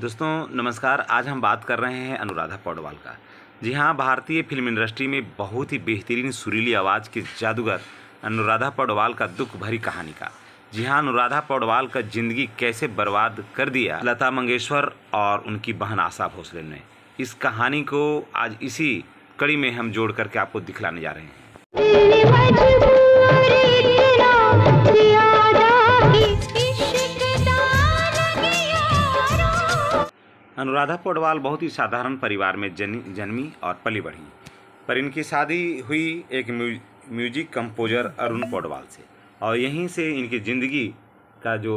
दोस्तों नमस्कार आज हम बात कर रहे हैं अनुराधा पौडवाल का जी हाँ भारतीय फिल्म इंडस्ट्री में बहुत ही बेहतरीन सुरीली आवाज़ के जादूगर अनुराधा पौडवाल का दुख भरी कहानी का जी हाँ अनुराधा पौडवाल का जिंदगी कैसे बर्बाद कर दिया लता मंगेशकर और उनकी बहन आशा भोसले ने इस कहानी को आज इसी कड़ी में हम जोड़ करके आपको दिखलाने जा रहे हैं अनुराधा पोडवाल बहुत ही साधारण परिवार में जन, जन्मी और पली बढ़ी पर इनकी शादी हुई एक म्यू, म्यूजिक कंपोजर अरुण पोडवाल से और यहीं से इनकी ज़िंदगी का जो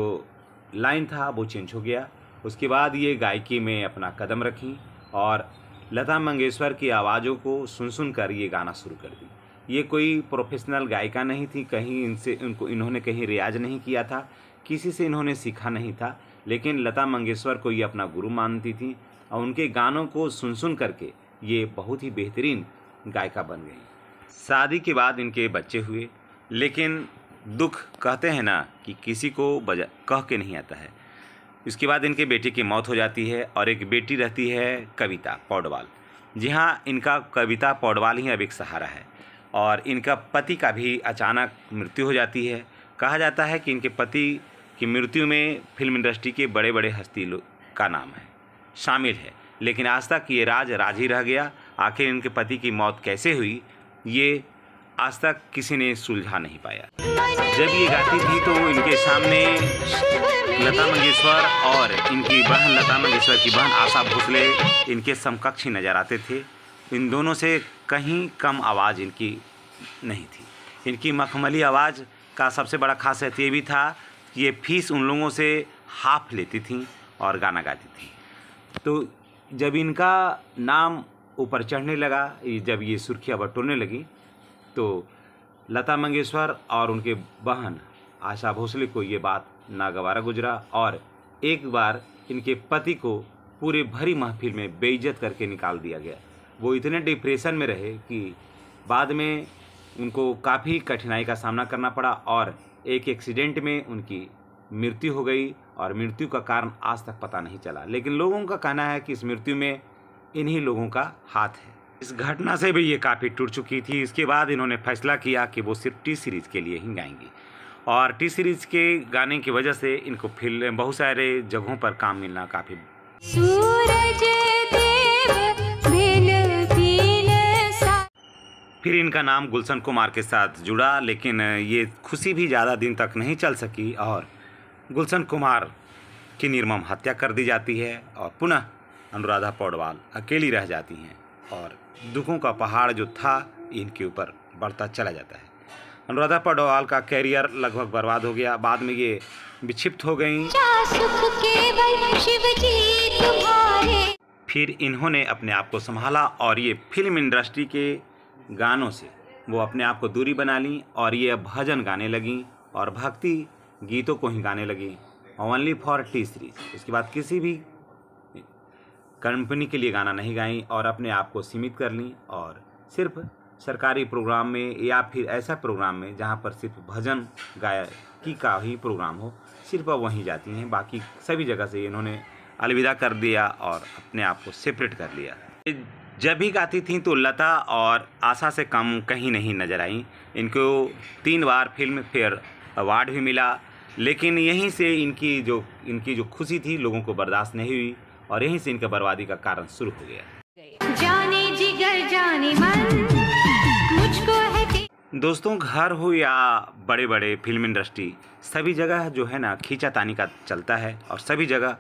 लाइन था वो चेंज हो गया उसके बाद ये गायकी में अपना कदम रखी और लता मंगेशकर की आवाज़ों को सुन सुन कर ये गाना शुरू कर दी ये कोई प्रोफेशनल गायिका नहीं थी कहीं इनसे उनको इन्होंने कहीं रियाज नहीं किया था किसी से इन्होंने सीखा नहीं था लेकिन लता मंगेशकर को ये अपना गुरु मानती थी और उनके गानों को सुन सुन करके ये बहुत ही बेहतरीन गायिका बन गई शादी के बाद इनके बच्चे हुए लेकिन दुख कहते हैं ना कि किसी को बजा कह के नहीं आता है इसके बाद इनके बेटे की मौत हो जाती है और एक बेटी रहती है कविता पौडवाल जी हाँ इनका कविता पौडवाल ही अब एक सहारा है और इनका पति का भी अचानक मृत्यु हो जाती है कहा जाता है कि इनके पति कि मृत्यु में फिल्म इंडस्ट्री के बड़े बड़े हस्ती का नाम है शामिल है लेकिन आज तक ये राज राज ही रह गया आखिर इनके पति की मौत कैसे हुई ये आज तक किसी ने सुलझा नहीं पाया जब ये गाती थी तो इनके सामने लता मंगेशकर और इनकी बहन लता मंगेशकर की बहन आशा भोसले इनके समकक्ष ही नज़र आते थे इन दोनों से कहीं कम आवाज़ इनकी नहीं थी इनकी मखमली आवाज़ का सबसे बड़ा खासियत ये भी था ये फीस उन लोगों से हाफ लेती थी और गाना गाती थी तो जब इनका नाम ऊपर चढ़ने लगा जब ये सुर्खियाँ बटोरने लगी तो लता मंगेशकर और उनके बहन आशा भोसले को ये बात नागवारा गुजरा और एक बार इनके पति को पूरे भरी महफिल में बेइज्जत करके निकाल दिया गया वो इतने डिप्रेशन में रहे कि बाद में उनको काफ़ी कठिनाई का सामना करना पड़ा और एक एक्सीडेंट में उनकी मृत्यु हो गई और मृत्यु का कारण आज तक पता नहीं चला लेकिन लोगों का कहना है कि इस मृत्यु में इन्हीं लोगों का हाथ है इस घटना से भी ये काफ़ी टूट चुकी थी इसके बाद इन्होंने फैसला किया कि वो सिर्फ टी सीरीज़ के लिए ही गाएंगी और टी सीरीज़ के गाने की वजह से इनको फिल्म बहुत सारे जगहों पर काम मिलना काफ़ी फिर इनका नाम गुलशन कुमार के साथ जुड़ा लेकिन ये खुशी भी ज़्यादा दिन तक नहीं चल सकी और गुलशन कुमार की निर्मम हत्या कर दी जाती है और पुनः अनुराधा पौडवाल अकेली रह जाती हैं और दुखों का पहाड़ जो था इनके ऊपर बढ़ता चला जाता है अनुराधा पौडवाल का कैरियर लगभग बर्बाद हो गया बाद में ये विक्षिप्त हो गई फिर इन्होंने अपने आप को संभाला और ये फिल्म इंडस्ट्री के गानों से वो अपने आप को दूरी बना लीं और ये भजन गाने लगीं और भक्ति गीतों को ही गाने लगीं ओनली फॉर टी सीरीज उसके बाद किसी भी कंपनी के लिए गाना नहीं गाई और अपने आप को सीमित कर लीं और सिर्फ सरकारी प्रोग्राम में या फिर ऐसा प्रोग्राम में जहाँ पर सिर्फ भजन गायकी का ही प्रोग्राम हो सिर्फ वहीं जाती हैं बाकी सभी जगह से इन्होंने अलविदा कर दिया और अपने आप को सेपरेट कर लिया जब भी गाती थीं तो लता और आशा से कम कहीं नहीं नज़र आईं इनको तीन बार फिल्म फेयर अवार्ड भी मिला लेकिन यहीं से इनकी जो इनकी जो खुशी थी लोगों को बर्दाश्त नहीं हुई और यहीं से इनका बर्बादी का कारण शुरू हो गया जाने जिगर जाने मन मुझको है दोस्तों घर हो या बड़े बड़े फिल्म इंडस्ट्री सभी जगह जो है ना खींचा तानी का चलता है और सभी जगह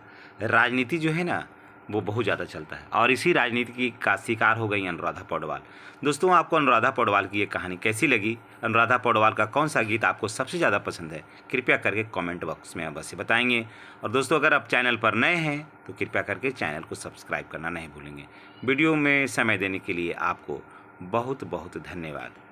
राजनीति जो है ना वो बहुत ज़्यादा चलता है और इसी राजनीति की का शिकार हो गई अनुराधा पौडवाल दोस्तों आपको अनुराधा पौडवाल की ये कहानी कैसी लगी अनुराधा पौडवाल का कौन सा गीत आपको सबसे ज़्यादा पसंद है कृपया करके कमेंट बॉक्स में अवश्य बताएंगे और दोस्तों अगर आप चैनल पर नए हैं तो कृपया करके चैनल को सब्सक्राइब करना नहीं भूलेंगे वीडियो में समय देने के लिए आपको बहुत बहुत धन्यवाद